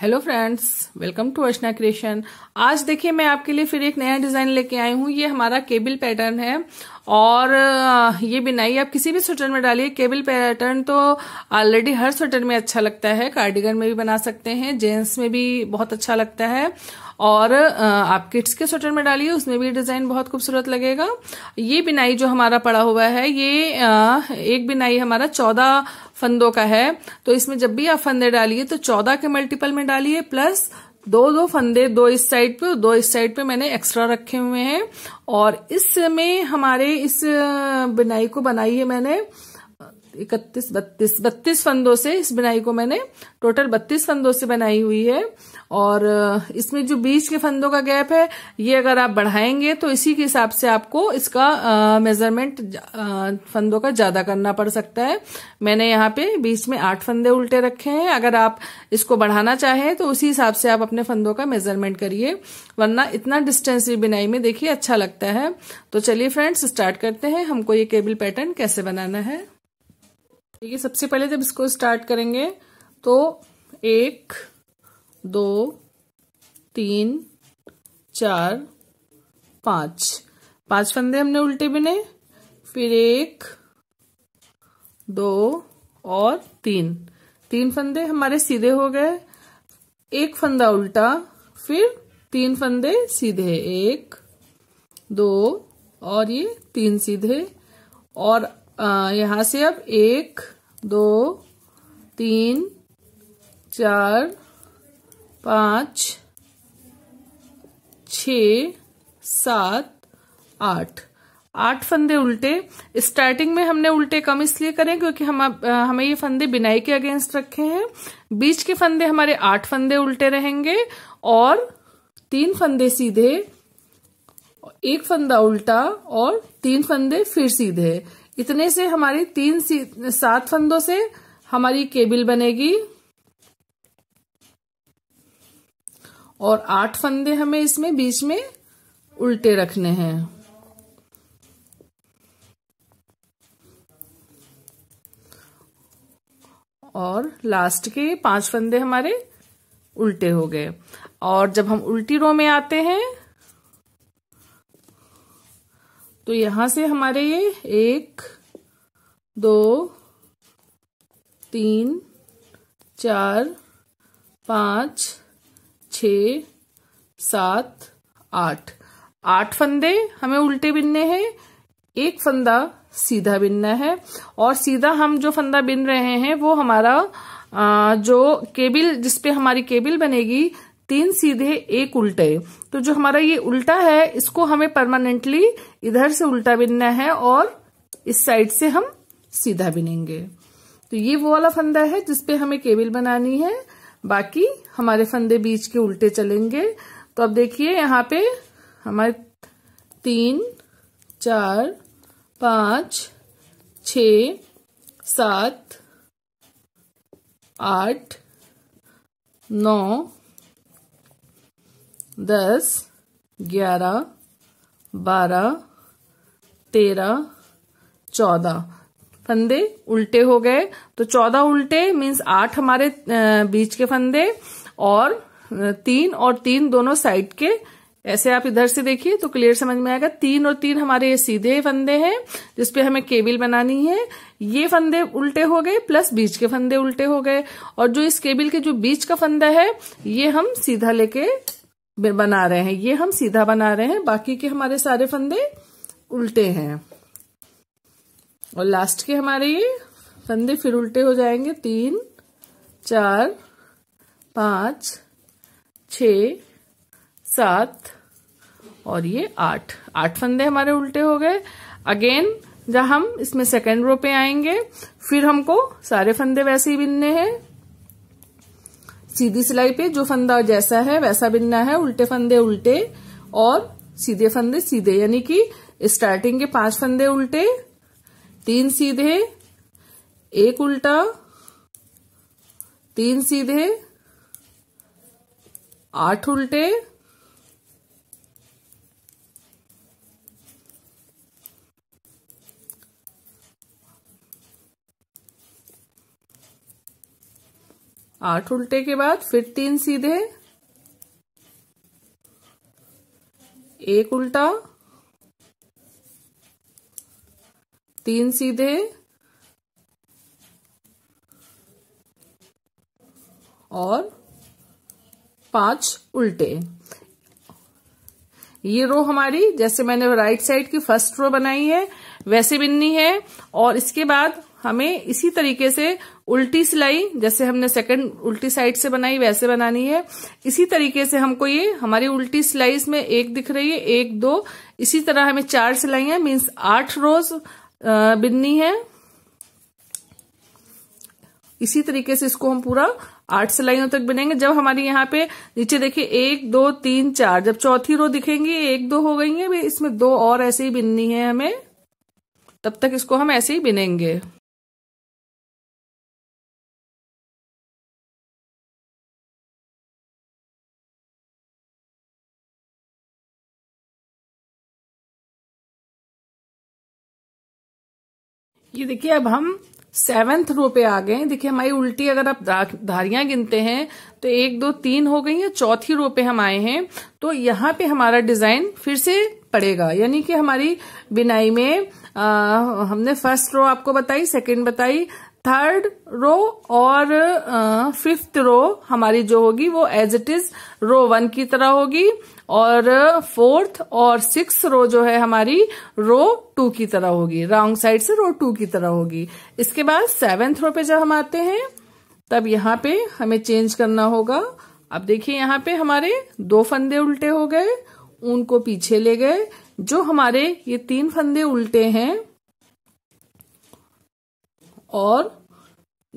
hello friends welcome to Archana creation आज देखिए मैं आपके लिए फिर एक नया डिजाइन लेके आई हूँ ये हमारा केबल पैटर्न है और ये बिनाई आप किसी भी स्वेटर में डालिए केबल पैटर्न तो ऑलरेडी हर स्वेटर में अच्छा लगता है कार्डिगन में भी बना सकते हैं जेंट्स में भी बहुत अच्छा लगता है और आप किड्स के स्वेटर में डालिए उसमें भी डिजाइन बहुत खूबसूरत लगेगा ये बिनाई जो हमारा पड़ा हुआ है ये एक बिनाई हमारा चौदह फंदों का है तो इसमें जब भी आप फंदे डालिए तो चौदह के मल्टीपल में डालिए प्लस दो दो फंदे दो इस साइड पे दो इस साइड पे मैंने एक्स्ट्रा रखे हुए हैं और इसमें हमारे इस बिनाई को बनाई है मैंने इकतीस बत्तीस बत्तीस फंदों से इस बिनाई को मैंने टोटल बत्तीस फंदों से बनाई हुई है और इसमें जो बीच के फंदों का गैप है ये अगर आप बढ़ाएंगे तो इसी के हिसाब से आपको इसका मेजरमेंट फंदों का ज्यादा करना पड़ सकता है मैंने यहाँ पे बीच में आठ फंदे उल्टे रखे हैं अगर आप इसको बढ़ाना चाहें तो उसी हिसाब से आप अपने फंदों का मेजरमेंट करिए वरना इतना डिस्टेंस भी बिनाई में देखिए अच्छा लगता है तो चलिए फ्रेंड्स स्टार्ट करते हैं हमको ये केबल पैटर्न कैसे बनाना है देखिए सबसे पहले जब इसको स्टार्ट करेंगे तो एक दो तीन चार पांच पांच फंदे हमने उल्टे बिने फिर एक दो और तीन तीन फंदे हमारे सीधे हो गए एक फंदा उल्टा फिर तीन फंदे सीधे एक दो और ये तीन सीधे और यहां से अब एक दो तीन चार पाँच छ सात आठ आठ फंदे उल्टे स्टार्टिंग में हमने उल्टे कम इसलिए करें क्योंकि हम हमें ये फंदे बिनाई के अगेंस्ट रखे हैं बीच के फंदे हमारे आठ फंदे उल्टे रहेंगे और तीन फंदे सीधे एक फंदा उल्टा और तीन फंदे फिर सीधे इतने से हमारे तीन सात फंदों से हमारी केबिल बनेगी और आठ फंदे हमें इसमें बीच में उल्टे रखने हैं और लास्ट के पांच फंदे हमारे उल्टे हो गए और जब हम उल्टी रो में आते हैं तो यहां से हमारे ये एक दो तीन चार पांच छ सात आठ आठ फंदे हमें उल्टे बिनने हैं एक फंदा सीधा बिनना है और सीधा हम जो फंदा बिन रहे हैं वो हमारा आ, जो केबिल जिसपे हमारी केबिल बनेगी तीन सीधे एक उल्टे तो जो हमारा ये उल्टा है इसको हमें परमानेंटली इधर से उल्टा बिनना है और इस साइड से हम सीधा बिनेंगे तो ये वो वाला फंदा है जिसपे हमें केबल बनानी है बाकी हमारे फंदे बीच के उल्टे चलेंगे तो अब देखिए यहाँ पे हमारे तीन चार पांच छ सात आठ नौ दस ग्यारह बारह तेरह चौदह फंदे उल्टे हो गए तो चौदह उल्टे मीन्स आठ हमारे बीच के फंदे और तीन और तीन दोनों साइड के ऐसे आप इधर से देखिए तो क्लियर समझ में आएगा तीन और तीन हमारे ये सीधे फंदे हैं जिसपे हमें केबिल बनानी है ये फंदे उल्टे हो गए प्लस बीच के फंदे उल्टे हो गए और जो इस केबिल के जो बीच का फंदा है ये हम सीधा लेके बना रहे हैं ये हम सीधा बना रहे हैं बाकी के हमारे सारे फंदे उल्टे हैं और लास्ट के हमारे ये फंदे फिर उल्टे हो जाएंगे तीन चार पांच छ सात और ये आठ आठ फंदे हमारे उल्टे हो गए अगेन जब हम इसमें सेकेंड रो पे आएंगे फिर हमको सारे फंदे वैसे ही बिनने हैं सीधी सिलाई पे जो फंदा जैसा है वैसा बिनना है उल्टे फंदे उल्टे और सीधे फंदे सीधे यानी कि स्टार्टिंग के पांच फंदे उल्टे तीन सीधे एक उल्टा तीन सीधे आठ उल्टे आठ उल्टे के बाद फिर तीन सीधे एक उल्टा तीन सीधे और पांच उल्टे ये रो हमारी जैसे मैंने राइट साइड की फर्स्ट रो बनाई है वैसे बिननी है और इसके बाद हमें इसी तरीके से उल्टी सिलाई जैसे हमने सेकंड उल्टी साइड से बनाई वैसे बनानी है इसी तरीके से हमको ये हमारी उल्टी सिलाई में एक दिख रही है एक दो इसी तरह हमें चार है मीन्स आठ रोज बिननी है इसी तरीके से इसको हम पूरा आठ सिलाइयों तक बिनेंगे जब हमारी यहाँ पे नीचे देखिए एक दो तीन चार जब चौथी रो दिखेंगी एक दो हो गई है इसमें दो और ऐसे ही बिननी है हमें तब तक इसको हम ऐसे ही बिनेंगे ये देखिए अब हम सेवेंथ रो पे आ गए देखिए हमारी उल्टी अगर आप धारियां गिनते हैं तो एक दो तीन हो गई या चौथी रो पे हम आए हैं तो यहाँ पे हमारा डिजाइन फिर से पड़ेगा यानी कि हमारी बिनाई में आ, हमने फर्स्ट रो आपको बताई सेकंड बताई थर्ड रो और फिफ्थ रो हमारी जो होगी वो as it is row one की तरह होगी और फोर्थ और सिक्स रो जो है हमारी रो टू की तरह होगी रॉन्ग साइड से रो टू की तरह होगी इसके बाद सेवेंथ रो पे जब हम आते हैं तब यहाँ पे हमें चेंज करना होगा अब देखिए यहाँ पे हमारे दो फंदे उल्टे हो गए उनको पीछे ले गए जो हमारे ये तीन फंदे उल्टे हैं और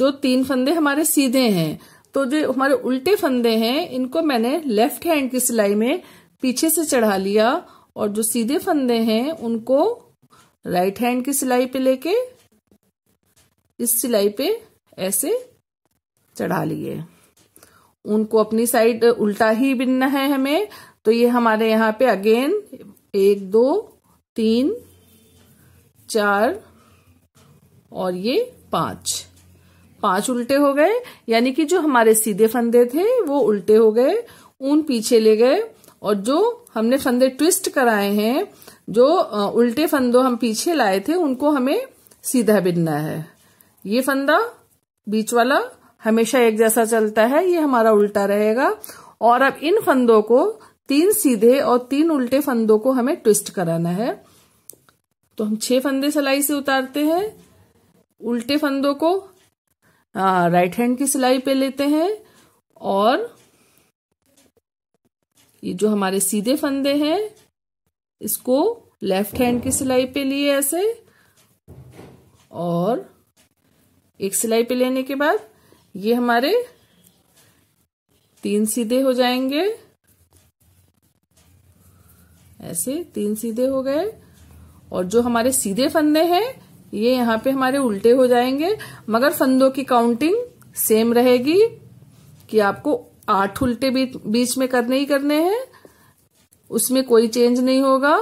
जो तीन फंदे हमारे सीधे हैं तो जो हमारे उल्टे फंदे हैं इनको मैंने लेफ्ट हैंड की सिलाई में पीछे से चढ़ा लिया और जो सीधे फंदे हैं उनको राइट हैंड की सिलाई पे लेके इस सिलाई पे ऐसे चढ़ा लिए उनको अपनी साइड उल्टा ही बिनना है हमें तो ये हमारे यहाँ पे अगेन एक दो तीन चार और ये पांच पांच उल्टे हो गए यानी कि जो हमारे सीधे फंदे थे वो उल्टे हो गए ऊन पीछे ले गए और जो हमने फंदे ट्विस्ट कराए हैं जो उल्टे फंदों हम पीछे लाए थे उनको हमें सीधा बिनना है ये फंदा बीच वाला हमेशा एक जैसा चलता है ये हमारा उल्टा रहेगा और अब इन फंदों को तीन सीधे और तीन उल्टे फंदों को हमें ट्विस्ट कराना है तो हम छह फंदे सलाई से उतारते हैं उल्टे फंदों को राइट हैंड की सिलाई पे लेते हैं और ये जो हमारे सीधे फंदे हैं इसको लेफ्ट हैंड की सिलाई पे लिए ऐसे और एक सिलाई पे लेने के बाद ये हमारे तीन सीधे हो जाएंगे ऐसे तीन सीधे हो गए और जो हमारे सीधे फंदे हैं ये यहाँ पे हमारे उल्टे हो जाएंगे मगर फंदों की काउंटिंग सेम रहेगी कि आपको आठ उल्टे बीच में करने ही करने हैं उसमें कोई चेंज नहीं होगा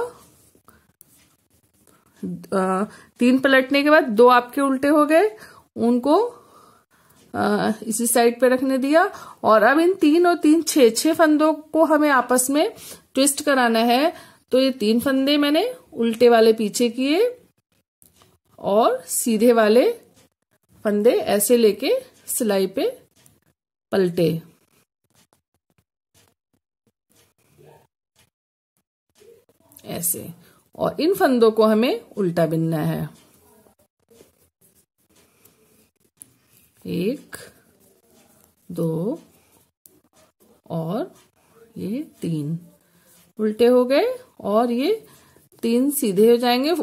तीन पलटने के बाद दो आपके उल्टे हो गए उनको इसी साइड पे रखने दिया और अब इन तीन और तीन छ छ फंदों को हमें आपस में ट्विस्ट कराना है तो ये तीन फंदे मैंने उल्टे वाले पीछे किए और सीधे वाले फंदे ऐसे लेके सिलाई पे पलटे ऐसे और इन फंदों को हमें उल्टा बिनना है एक दो और ये तीन उल्टे हो गए और ये तीन सीधे हो जाएंगे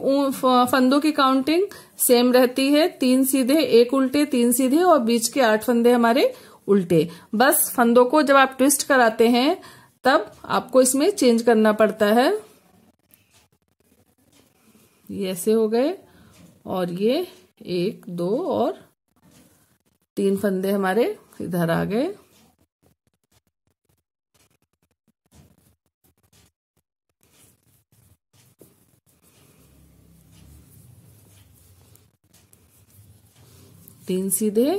फंदों की काउंटिंग सेम रहती है तीन सीधे एक उल्टे तीन सीधे और बीच के आठ फंदे हमारे उल्टे बस फंदों को जब आप ट्विस्ट कराते हैं तब आपको इसमें चेंज करना पड़ता है ये ऐसे हो गए और ये एक दो और तीन फंदे हमारे इधर आ गए तीन सीधे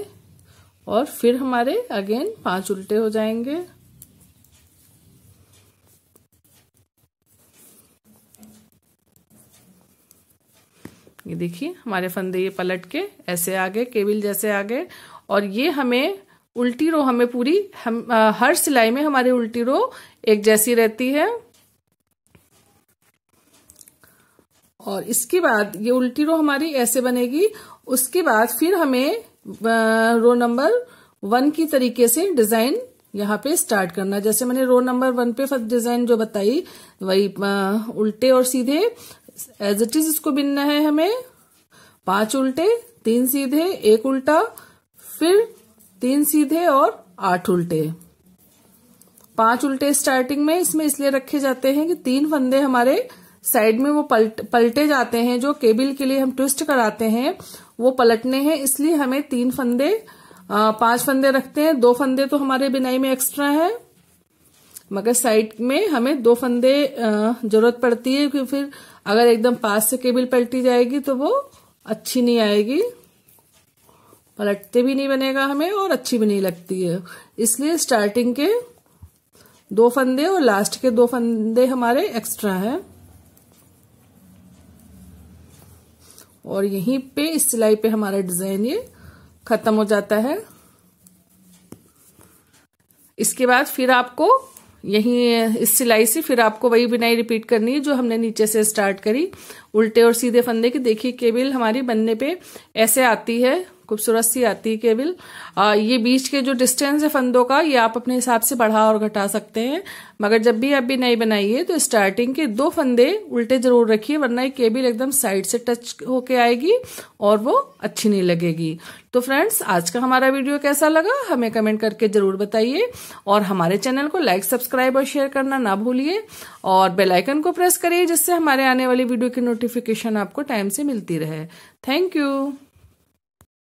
और फिर हमारे अगेन पांच उल्टे हो जाएंगे ये देखिए हमारे फंदे ये पलट के ऐसे आ गए केबिल जैसे आ गए और ये हमें उल्टी रो हमें पूरी हम आ, हर सिलाई में हमारी उल्टी रो एक जैसी रहती है और इसके बाद ये उल्टी रो हमारी ऐसे बनेगी उसके बाद फिर हमें रो नंबर वन की तरीके से डिजाइन यहाँ पे स्टार्ट करना जैसे मैंने रो नंबर वन पे फर्स्ट डिजाइन जो बताई वही उल्टे और सीधे एज इट इज इसको बिनना है हमें पांच उल्टे तीन सीधे एक उल्टा फिर तीन सीधे और आठ उल्टे पांच उल्टे स्टार्टिंग में इसमें इसलिए रखे जाते हैं कि तीन फंदे हमारे साइड में वो पलट पलटे जाते हैं जो केबिल के लिए हम ट्विस्ट कराते हैं वो पलटने हैं इसलिए हमें तीन फंदे पांच फंदे रखते हैं दो फंदे तो हमारे बिनाई में एक्स्ट्रा है मगर साइड में हमें दो फंदे जरूरत पड़ती है क्योंकि फिर अगर एकदम पास से केबिल पलटी जाएगी तो वो अच्छी नहीं आएगी पलटते भी नहीं बनेगा हमें और अच्छी भी नहीं लगती है इसलिए स्टार्टिंग के दो फंदे और लास्ट के दो फंदे हमारे एक्स्ट्रा हैं और यहीं पे इस सिलाई पे हमारा डिजाइन ये खत्म हो जाता है इसके बाद फिर आपको यहीं इस सिलाई से फिर आपको वही बिनाई रिपीट करनी है जो हमने नीचे से स्टार्ट करी उल्टे और सीधे फंदे की देखिए केबिल हमारी बनने पे ऐसे आती है खूबसूरत सी आती है केबिल ये बीच के जो डिस्टेंस है फंदों का ये आप अपने हिसाब से बढ़ा और घटा सकते हैं मगर जब भी आप भी नई बनाइए तो स्टार्टिंग के दो फंदे उल्टे जरूर रखिए वरना ये केबिल एकदम साइड से टच होके आएगी और वो अच्छी नहीं लगेगी तो फ्रेंड्स आज का हमारा वीडियो कैसा लगा हमें कमेंट करके जरूर बताइए और हमारे चैनल को लाइक सब्सक्राइब और शेयर करना ना भूलिए और बेल आइकन को प्रेस करिए जिससे हमारे आने वाली वीडियो की नोटिफिकेशन आपको टाइम से मिलती रहे थैंक यू